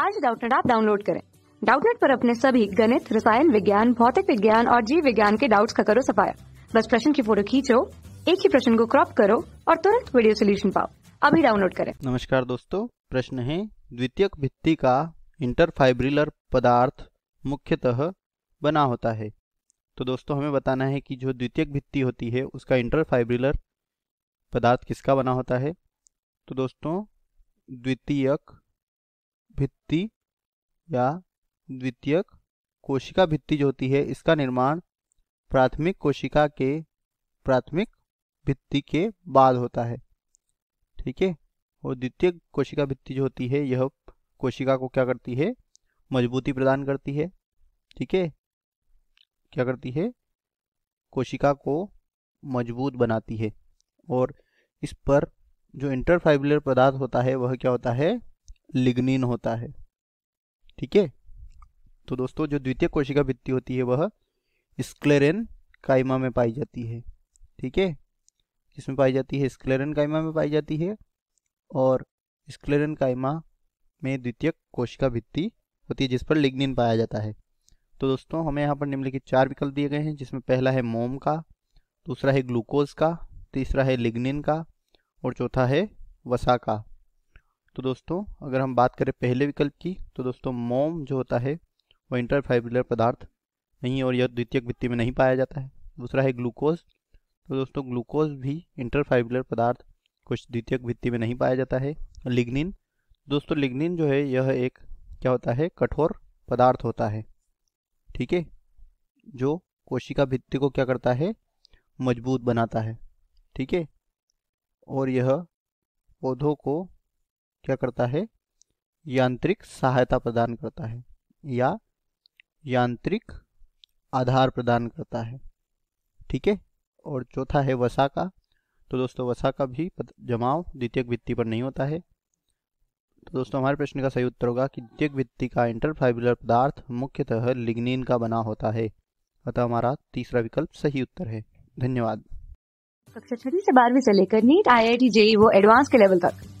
आज डाउटनेट आप डाउनलोड करें डाउटनेट पर अपने सभी गणित रसायन विज्ञान भौतिक विज्ञान और जीव विज्ञान के डाउट्स का करो सफाया बस प्रश्न की फोटो खींचो एक ही प्रश्न को क्रॉप करो और तुरंत वीडियो सोल्यूशन पाओ अभी डाउनलोड करें नमस्कार दोस्तों प्रश्न है द्वितीय भित्ति का इंटरफाइब्रिलर पदार्थ मुख्यतः बना होता है तो दोस्तों हमें बताना है कि जो द्वितीय भित्ति होती है उसका इंटरफाइब्रिलर पदार्थ किसका बना होता है तो दोस्तों द्वितीयक भित्ति या द्वितीयक कोशिका भित्ति जो होती है इसका निर्माण प्राथमिक कोशिका के प्राथमिक भित्ति के बाद होता है ठीक है और द्वितीय कोशिका भित्ति जो होती है यह कोशिका को क्या करती है मजबूती प्रदान करती है ठीक है क्या करती है कोशिका को मजबूत बनाती है और इस पर जो इंटरफाइबुलर पदार्थ होता है वह क्या होता है लिग्निन होता है ठीक है तो दोस्तों जो द्वितीय कोशिका भित्ति होती है वह स्क्लेरेन काइमा में पाई जाती है ठीक है किसमें पाई जाती है स्क्लेरन काइमा में पाई जाती है और स्क्लेरन काइमा में द्वितीय कोशिका भित्ति होती है जिस पर लिग्निन पाया जाता है तो दोस्तों हमें यहाँ पर निम्नलिखित चार विकल्प दिए गए हैं जिसमें पहला है मोम का दूसरा है ग्लूकोज का तीसरा है लिग्निन का और चौथा है वसा का तो दोस्तों अगर हम बात करें पहले विकल्प की तो दोस्तों मोम जो होता है वह इंटरफाइबुलर पदार्थ नहीं और यह द्वितीयक वित्ति में नहीं पाया जाता है दूसरा है ग्लूकोज तो दोस्तों ग्लूकोज भी इंटरफाइबुलर पदार्थ कुछ द्वितीयक भित्ति में नहीं पाया जाता है लिग्निन दोस्तों लिग्निन जो है यह एक क्या होता है कठोर पदार्थ होता है ठीक है जो कोशिका भित्ति को क्या करता है मजबूत बनाता है ठीक है और यह पौधों को क्या करता है यांत्रिक सहायता प्रदान करता है या यांत्रिक आधार प्रदान करता है ठीक है और चौथा है वसा का तो दोस्तों वसा का भी जमाव द्वितीय वित्ती पर नहीं होता है तो दोस्तों हमारे प्रश्न का सही उत्तर होगा कि द्वितीय वित्ती का इंटरफाइबुलर पदार्थ मुख्यतः लिग्निन का बना होता है अतः हमारा तीसरा विकल्प सही उत्तर है धन्यवाद कक्षा छठी से बारहवीं से लेकर NEET I I T JEE वो एडवांस के लेवल तक